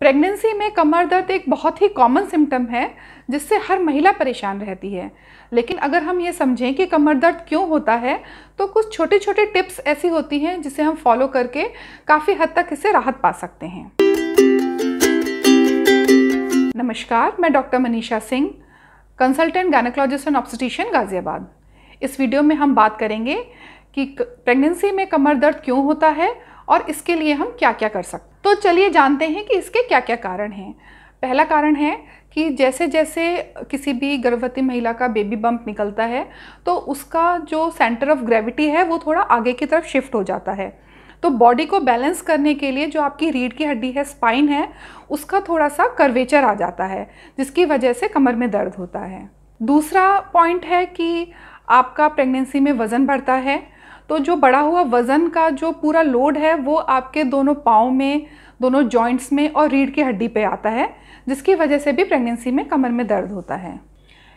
pregnancy में कमर दर्द एक बहुत ही कॉमन सिम्टम है जिससे हर महिला परेशान रहती है लेकिन अगर हम ये समझें कि कमर दर्द क्यों होता है तो कुछ छोटे छोटे टिप्स ऐसी होती हैं जिसे हम फॉलो करके काफ़ी हद तक इसे राहत पा सकते हैं नमस्कार मैं doctor Manisha Singh consultant gynaecologist and obstetrician Ghaziabad इस वीडियो में हम बात करेंगे कि प्रेगनेंसी में कमर दर्द क्यों होता है और इसके लिए हम क्या क्या कर सकते हैं तो चलिए जानते हैं कि इसके क्या क्या कारण हैं पहला कारण है कि जैसे जैसे किसी भी गर्भवती महिला का बेबी बम्प निकलता है तो उसका जो सेंटर ऑफ ग्रेविटी है वो थोड़ा आगे की तरफ शिफ्ट हो जाता है तो बॉडी को बैलेंस करने के लिए जो आपकी रीढ़ की हड्डी है स्पाइन है उसका थोड़ा सा कर्वेचर आ जाता है जिसकी वजह से कमर में दर्द होता है दूसरा पॉइंट है कि आपका प्रेगनेंसी में वज़न बढ़ता है तो जो बढ़ा हुआ वज़न का जो पूरा लोड है वो आपके दोनों पाँव में दोनों जॉइंट्स में और रीढ़ की हड्डी पे आता है जिसकी वजह से भी प्रेगनेंसी में कमर में दर्द होता है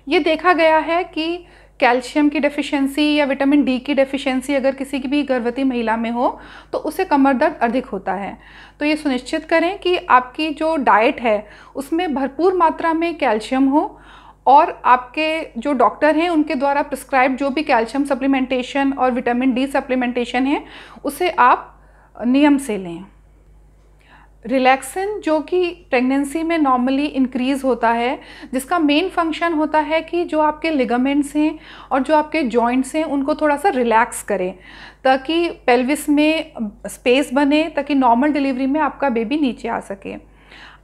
ये देखा गया है कि कैल्शियम की डेफिशिएंसी या विटामिन डी की डेफिशिएंसी अगर किसी की भी गर्भवती महिला में हो तो उसे कमर दर्द अधिक होता है तो ये सुनिश्चित करें कि आपकी जो डाइट है उसमें भरपूर मात्रा में कैल्शियम हो और आपके जो डॉक्टर हैं उनके द्वारा प्रिस्क्राइब जो भी कैल्शियम सप्लीमेंटेशन और विटामिन डी सप्लीमेंटेशन है उसे आप नियम से लें रिलैक्सन जो कि प्रेगनेंसी में नॉर्मली इंक्रीज़ होता है जिसका मेन फंक्शन होता है कि जो आपके लिगामेंट्स हैं और जो आपके जॉइंट्स हैं उनको थोड़ा सा रिलैक्स करें ताकि पेल्विस में स्पेस बने ताकि नॉर्मल डिलीवरी में आपका बेबी नीचे आ सके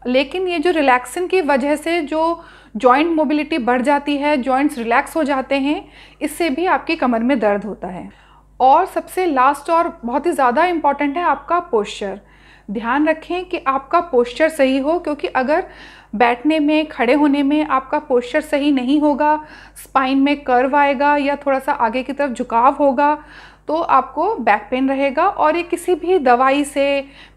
लेकिन ये जो रिलैक्सिन की वजह से जो जॉइंट मोबिलिटी बढ़ जाती है जॉइंट्स रिलैक्स हो जाते हैं इससे भी आपकी कमर में दर्द होता है और सबसे लास्ट और बहुत ही ज़्यादा इम्पॉर्टेंट है आपका पोस्चर ध्यान रखें कि आपका पोस्चर सही हो क्योंकि अगर बैठने में खड़े होने में आपका पोस्चर सही नहीं होगा स्पाइन में कर्व आएगा या थोड़ा सा आगे की तरफ झुकाव होगा तो आपको बैक पेन रहेगा और ये किसी भी दवाई से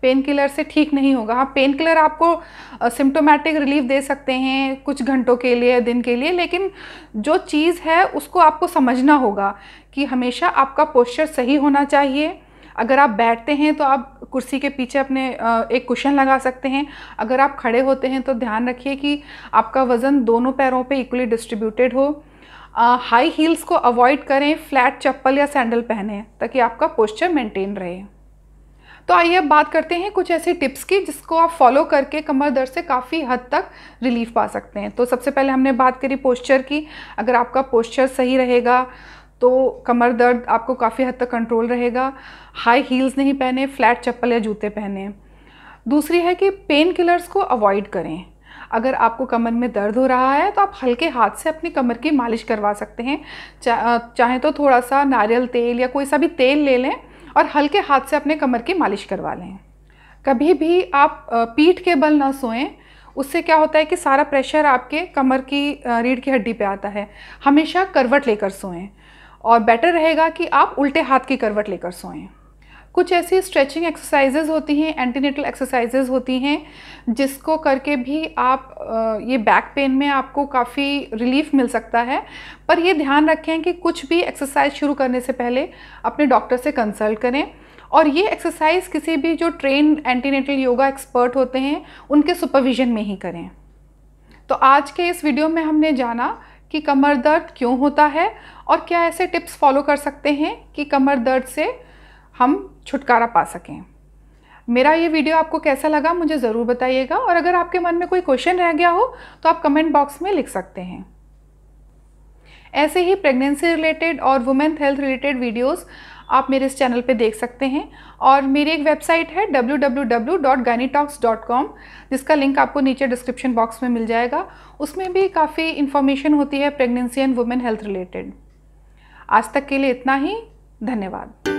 पेन किलर से ठीक नहीं होगा हाँ पेन किलर आपको सिम्टोमेटिक रिलीफ दे सकते हैं कुछ घंटों के लिए दिन के लिए लेकिन जो चीज़ है उसको आपको समझना होगा कि हमेशा आपका पोस्चर सही होना चाहिए अगर आप बैठते हैं तो आप कुर्सी के पीछे अपने एक कुशन लगा सकते हैं अगर आप खड़े होते हैं तो ध्यान रखिए कि आपका वज़न दोनों पैरों पे इक्वली डिस्ट्रीब्यूटेड हो हाई हील्स को अवॉइड करें फ्लैट चप्पल या सैंडल पहने ताकि आपका पोस्चर मेंटेन रहे तो आइए अब बात करते हैं कुछ ऐसी टिप्स की जिसको आप फॉलो करके कमर दर्द से काफ़ी हद तक रिलीफ पा सकते हैं तो सबसे पहले हमने बात करी पोस्चर की अगर आपका पोस्चर सही रहेगा तो कमर दर्द आपको काफ़ी हद तक कंट्रोल रहेगा हाई हील्स नहीं पहने फ्लैट चप्पल या जूते पहने दूसरी है कि पेन किलर्स को अवॉइड करें अगर आपको कमर में दर्द हो रहा है तो आप हल्के हाथ से अपनी कमर की मालिश करवा सकते हैं चा, चाहे तो थोड़ा सा नारियल तेल या कोई सा भी तेल ले लें और हल्के हाथ से अपने कमर की मालिश करवा लें कभी भी आप पीठ के बल ना सोएं उससे क्या होता है कि सारा प्रेशर आपके कमर की रीढ़ की हड्डी पे आता है हमेशा करवट लेकर सोएं और बेटर रहेगा कि आप उल्टे हाथ की करवट लेकर सोएं कुछ ऐसी स्ट्रेचिंग एक्सरसाइजेज होती हैं एंटीनेटल एक्सरसाइजेज होती हैं जिसको करके भी आप ये बैक पेन में आपको काफ़ी रिलीफ मिल सकता है पर ये ध्यान रखें कि कुछ भी एक्सरसाइज शुरू करने से पहले अपने डॉक्टर से कंसल्ट करें और ये एक्सरसाइज किसी भी जो ट्रेन एंटीनेटल योगा एक्सपर्ट होते हैं उनके सुपरविज़न में ही करें तो आज के इस वीडियो में हमने जाना कि कमर दर्द क्यों होता है और क्या ऐसे टिप्स फॉलो कर सकते हैं कि कमर दर्द से हम छुटकारा पा सकें मेरा ये वीडियो आपको कैसा लगा मुझे ज़रूर बताइएगा और अगर आपके मन में कोई क्वेश्चन रह गया हो तो आप कमेंट बॉक्स में लिख सकते हैं ऐसे ही प्रेगनेंसी रिलेटेड और वुमेन हेल्थ रिलेटेड वीडियोस आप मेरे इस चैनल पे देख सकते हैं और मेरी एक वेबसाइट है www.gynetalks.com जिसका लिंक आपको नीचे डिस्क्रिप्शन बॉक्स में मिल जाएगा उसमें भी काफ़ी इन्फॉर्मेशन होती है pregnancy and women health related आज तक के लिए इतना ही धन्यवाद